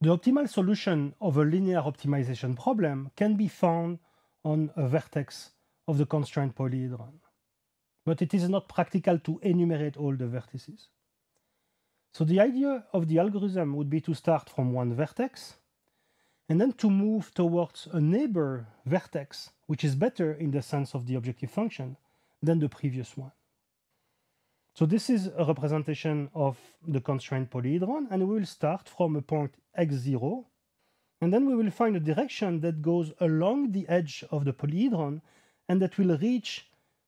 The optimal solution of a linear optimization problem can be found on a vertex of the constraint polyhedron. But it is not practical to enumerate all the vertices. So the idea of the algorithm would be to start from one vertex and then to move towards a neighbor vertex, which is better in the sense of the objective function than the previous one. So this is a representation of the constraint polyhedron, and we will start from a point x0, and then we will find a direction that goes along the edge of the polyhedron, and that will reach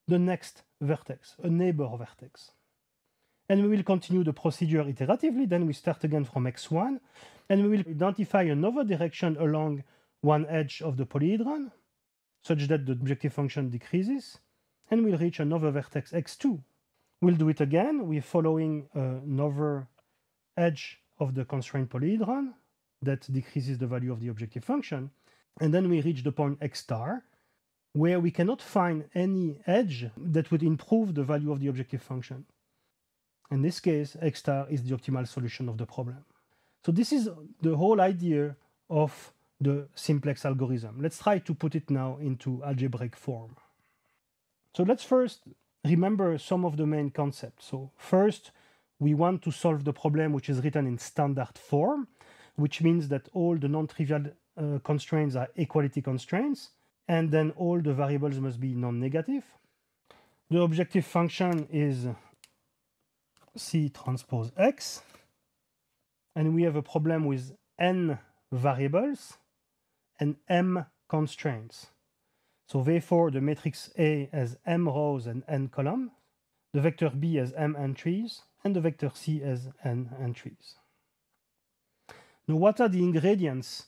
the next vertex, a neighbor vertex. And we will continue the procedure iteratively, then we start again from x1, and we will identify another direction along one edge of the polyhedron, such that the objective function decreases, and we'll reach another vertex x2, We'll do it again. We're following uh, another edge of the constraint polyhedron that decreases the value of the objective function. And then we reach the point x star, where we cannot find any edge that would improve the value of the objective function. In this case, x star is the optimal solution of the problem. So this is the whole idea of the simplex algorithm. Let's try to put it now into algebraic form. So let's first remember some of the main concepts. So first, we want to solve the problem which is written in standard form, which means that all the non-trivial uh, constraints are equality constraints, and then all the variables must be non-negative. The objective function is C transpose X, and we have a problem with N variables and M constraints. So therefore, the matrix A has m rows and n columns, the vector B has m entries, and the vector C has n entries. Now, what are the ingredients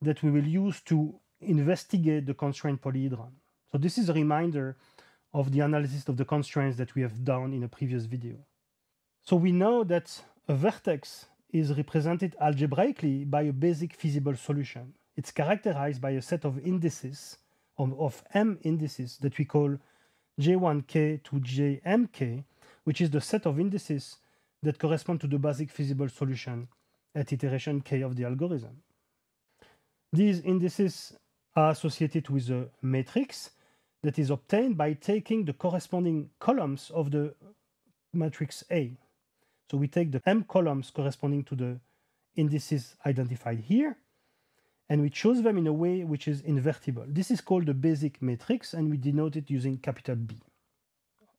that we will use to investigate the constraint polyhedron? So this is a reminder of the analysis of the constraints that we have done in a previous video. So we know that a vertex is represented algebraically by a basic feasible solution. It's characterized by a set of indices of, M indices that we call J1K to JMK, which is the set of indices that correspond to the basic feasible solution at iteration K of the algorithm. These indices are associated with a matrix that is obtained by taking the corresponding columns of the matrix A. So we take the m columns corresponding to the indices identified here, and we chose them in a way which is invertible. This is called the basic matrix and we denote it using capital B.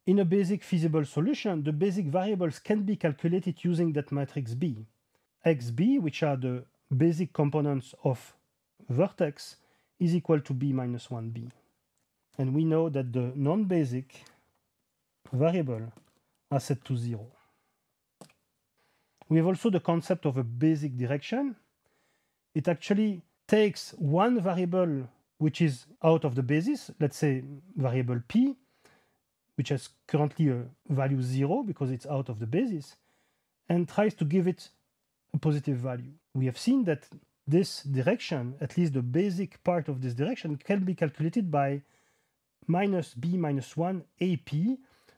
In a basic feasible solution, the basic variables can be calculated using that matrix B. xb, which are the basic components of vertex, is equal to b minus 1b. And we know that the non-basic variable are set to 0. We have also the concept of a basic direction. It actually takes one variable which is out of the basis, let's say variable p, which has currently a value 0 because it's out of the basis, and tries to give it a positive value. We have seen that this direction, at least the basic part of this direction, can be calculated by minus b minus 1 ap,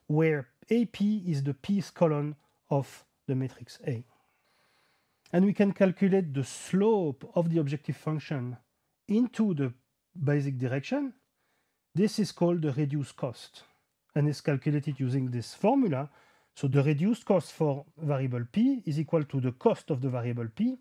where ap is the pth column of the matrix A and we can calculate the slope of the objective function into the basic direction, this is called the reduced cost and is calculated using this formula. So the reduced cost for variable p is equal to the cost of the variable p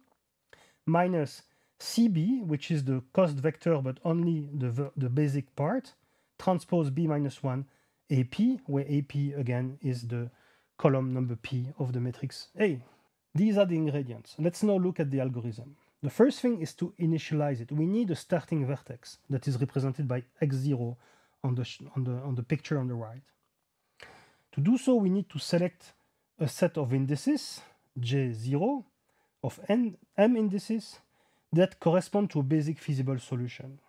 minus cb, which is the cost vector but only the, the basic part, transpose b minus 1 ap, where ap again is the column number p of the matrix A. These are the ingredients. Let's now look at the algorithm. The first thing is to initialize it. We need a starting vertex that is represented by x0 on the, on the, on the picture on the right. To do so, we need to select a set of indices, j0, of n, m indices, that correspond to a basic feasible solution.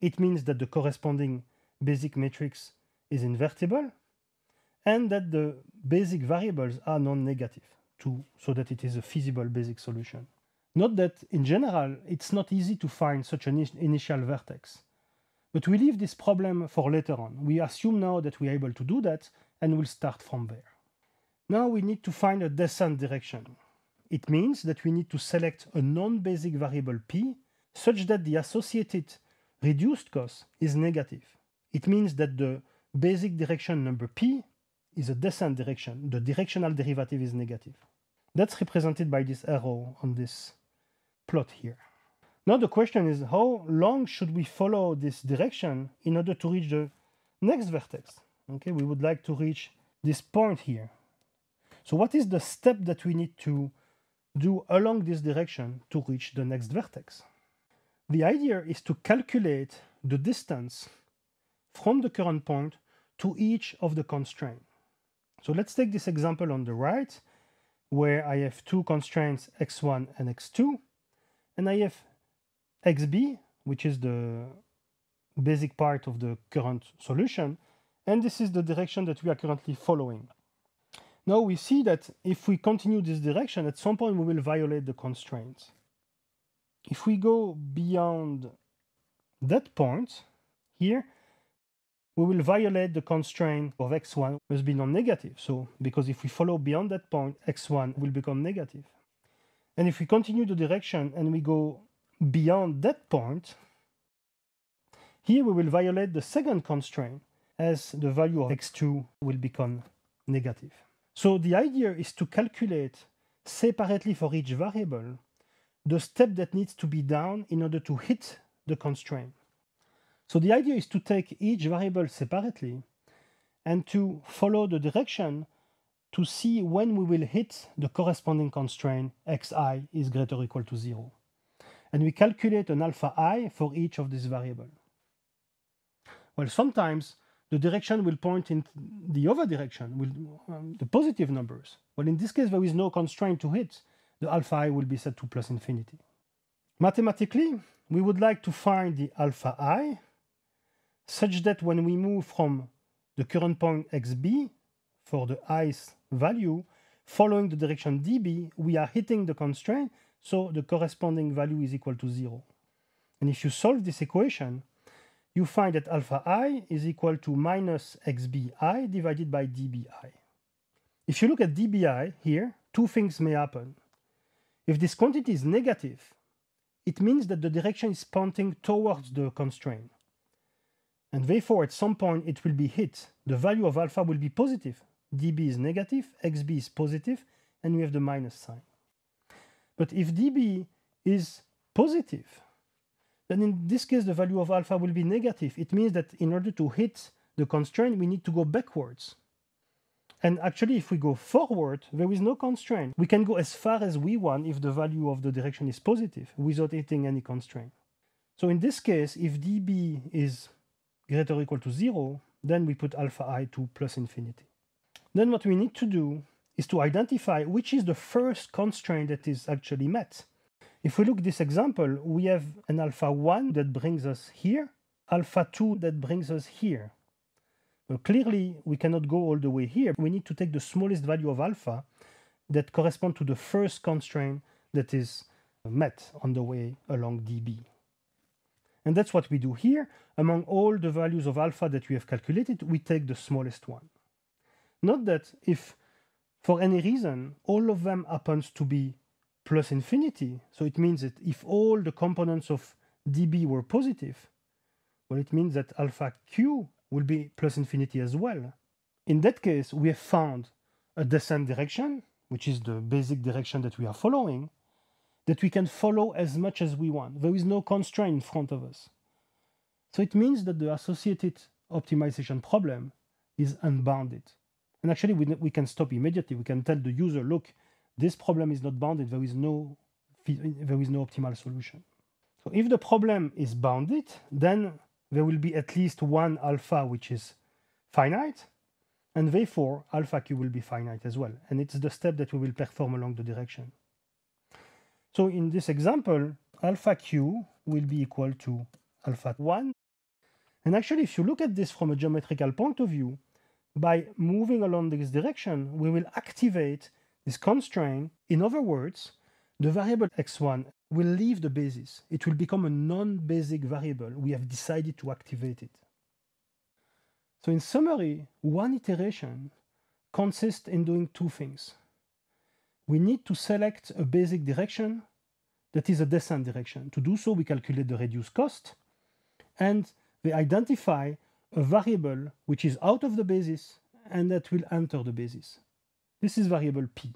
It means that the corresponding basic matrix is invertible, and that the basic variables are non-negative to so that it is a feasible basic solution. Note that, in general, it's not easy to find such an initial vertex. But we leave this problem for later on. We assume now that we are able to do that, and we'll start from there. Now we need to find a descent direction. It means that we need to select a non-basic variable p such that the associated reduced cost is negative. It means that the basic direction number p is a descent direction. The directional derivative is negative. That's represented by this arrow on this plot here. Now the question is how long should we follow this direction in order to reach the next vertex? Okay, we would like to reach this point here. So what is the step that we need to do along this direction to reach the next vertex? The idea is to calculate the distance from the current point to each of the constraints. So let's take this example on the right, where I have two constraints, x1 and x2, and I have xb, which is the basic part of the current solution, and this is the direction that we are currently following. Now we see that if we continue this direction, at some point we will violate the constraints. If we go beyond that point here, we will violate the constraint of x1 must be non-negative. So because if we follow beyond that point, x1 will become negative. And if we continue the direction and we go beyond that point, here we will violate the second constraint as the value of x2 will become negative. So the idea is to calculate separately for each variable the step that needs to be down in order to hit the constraint. So the idea is to take each variable separately and to follow the direction to see when we will hit the corresponding constraint xi is greater or equal to 0. And we calculate an alpha i for each of these variables. Well, sometimes the direction will point in the other direction, will, um, the positive numbers. Well, in this case, there is no constraint to hit. The alpha i will be set to plus infinity. Mathematically, we would like to find the alpha i such that when we move from the current point xb for the i's value, following the direction db, we are hitting the constraint, so the corresponding value is equal to zero. And if you solve this equation, you find that alpha i is equal to minus xbi divided by dbi. If you look at dbi here, two things may happen. If this quantity is negative, it means that the direction is pointing towards the constraint. And therefore, at some point, it will be hit. The value of alpha will be positive. dB is negative, xB is positive, and we have the minus sign. But if dB is positive, then in this case, the value of alpha will be negative. It means that in order to hit the constraint, we need to go backwards. And actually, if we go forward, there is no constraint. We can go as far as we want if the value of the direction is positive without hitting any constraint. So in this case, if dB is greater or equal to 0, then we put alpha i to plus infinity. Then what we need to do is to identify which is the first constraint that is actually met. If we look this example, we have an alpha 1 that brings us here, alpha 2 that brings us here. Well, clearly, we cannot go all the way here. We need to take the smallest value of alpha that corresponds to the first constraint that is met on the way along dB. And that's what we do here. Among all the values of alpha that we have calculated, we take the smallest one. Note that if, for any reason, all of them happens to be plus infinity, so it means that if all the components of dB were positive, well, it means that alpha q will be plus infinity as well. In that case, we have found a descent direction, which is the basic direction that we are following, that we can follow as much as we want. There is no constraint in front of us. So it means that the associated optimization problem is unbounded. And actually, we, we can stop immediately. We can tell the user, look, this problem is not bounded. There is no, there is no optimal solution. So if the problem is bounded, then there will be at least one alpha which is finite, and therefore alpha q will be finite as well. And it's the step that we will perform along the direction. So in this example, alpha q will be equal to alpha 1. And actually, if you look at this from a geometrical point of view, by moving along this direction, we will activate this constraint. In other words, the variable x1 will leave the basis. It will become a non-basic variable. We have decided to activate it. So in summary, one iteration consists in doing two things we need to select a basic direction that is a descent direction. To do so, we calculate the reduced cost and we identify a variable which is out of the basis and that will enter the basis. This is variable p.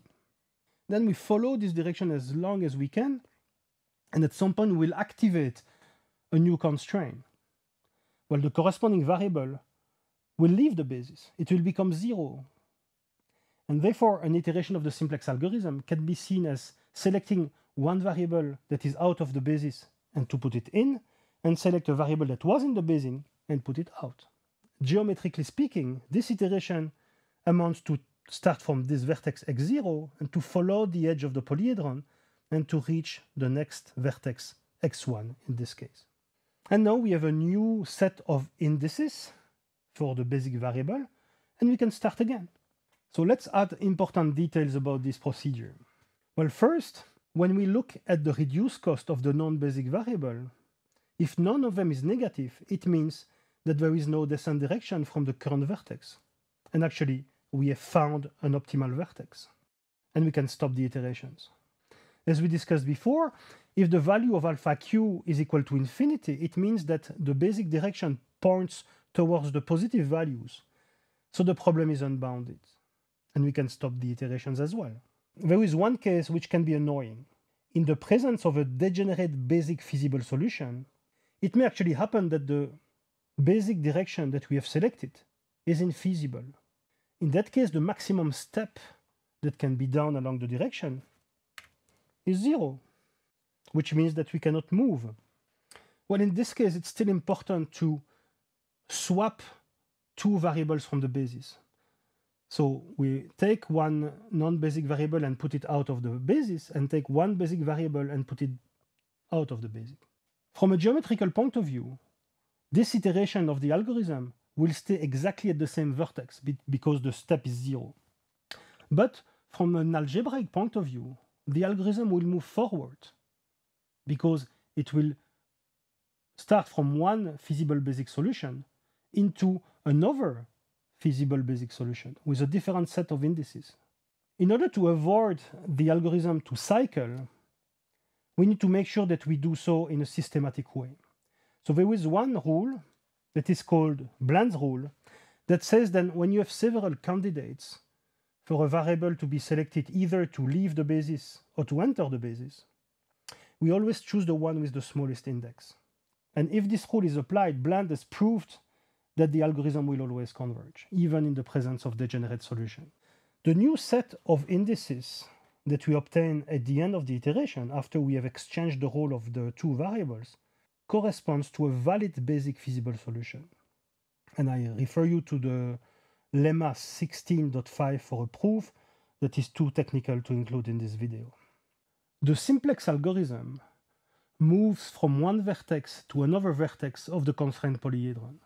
Then we follow this direction as long as we can and at some point we'll activate a new constraint. Well, the corresponding variable will leave the basis. It will become zero and therefore, an iteration of the simplex algorithm can be seen as selecting one variable that is out of the basis and to put it in, and select a variable that was in the basis and put it out. Geometrically speaking, this iteration amounts to start from this vertex x0 and to follow the edge of the polyhedron and to reach the next vertex x1 in this case. And now we have a new set of indices for the basic variable, and we can start again. So let's add important details about this procedure. Well, first, when we look at the reduced cost of the non-basic variable, if none of them is negative, it means that there is no descent direction from the current vertex. And actually, we have found an optimal vertex. And we can stop the iterations. As we discussed before, if the value of alpha q is equal to infinity, it means that the basic direction points towards the positive values. So the problem is unbounded and we can stop the iterations as well. There is one case which can be annoying. In the presence of a degenerate basic feasible solution, it may actually happen that the basic direction that we have selected is infeasible. In that case, the maximum step that can be done along the direction is zero, which means that we cannot move. Well, in this case, it's still important to swap two variables from the basis. So we take one non-basic variable and put it out of the basis, and take one basic variable and put it out of the basic. From a geometrical point of view, this iteration of the algorithm will stay exactly at the same vertex because the step is zero. But from an algebraic point of view, the algorithm will move forward because it will start from one feasible basic solution into another feasible basic solution with a different set of indices. In order to avoid the algorithm to cycle, we need to make sure that we do so in a systematic way. So there is one rule that is called Bland's rule that says that when you have several candidates for a variable to be selected either to leave the basis or to enter the basis, we always choose the one with the smallest index. And if this rule is applied, Bland has proved that the algorithm will always converge, even in the presence of degenerate solution. The new set of indices that we obtain at the end of the iteration, after we have exchanged the role of the two variables, corresponds to a valid basic feasible solution. And I refer you to the lemma 16.5 for a proof that is too technical to include in this video. The simplex algorithm moves from one vertex to another vertex of the constrained polyhedron.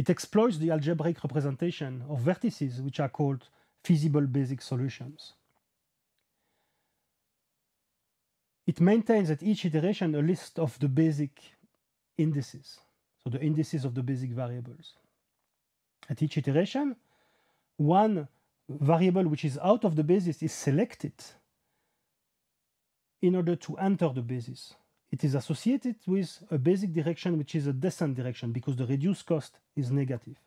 It exploits the algebraic representation of vertices, which are called feasible basic solutions. It maintains at each iteration a list of the basic indices, so the indices of the basic variables. At each iteration, one variable which is out of the basis is selected in order to enter the basis. It is associated with a basic direction which is a descent direction because the reduced cost is negative.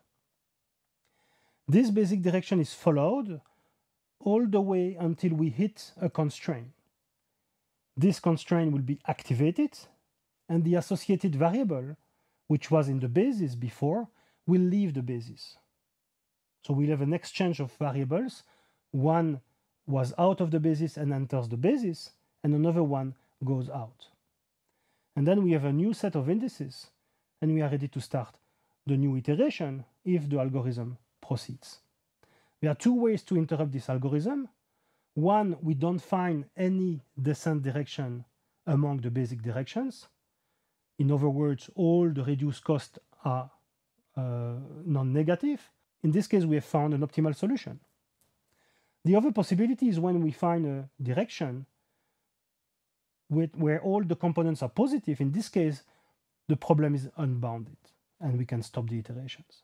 This basic direction is followed all the way until we hit a constraint. This constraint will be activated and the associated variable, which was in the basis before, will leave the basis. So we'll have an exchange of variables. One was out of the basis and enters the basis, and another one goes out. And then we have a new set of indices, and we are ready to start the new iteration if the algorithm proceeds. There are two ways to interrupt this algorithm. One, we don't find any descent direction among the basic directions. In other words, all the reduced costs are uh, non-negative. In this case, we have found an optimal solution. The other possibility is when we find a direction with, where all the components are positive, in this case, the problem is unbounded and we can stop the iterations.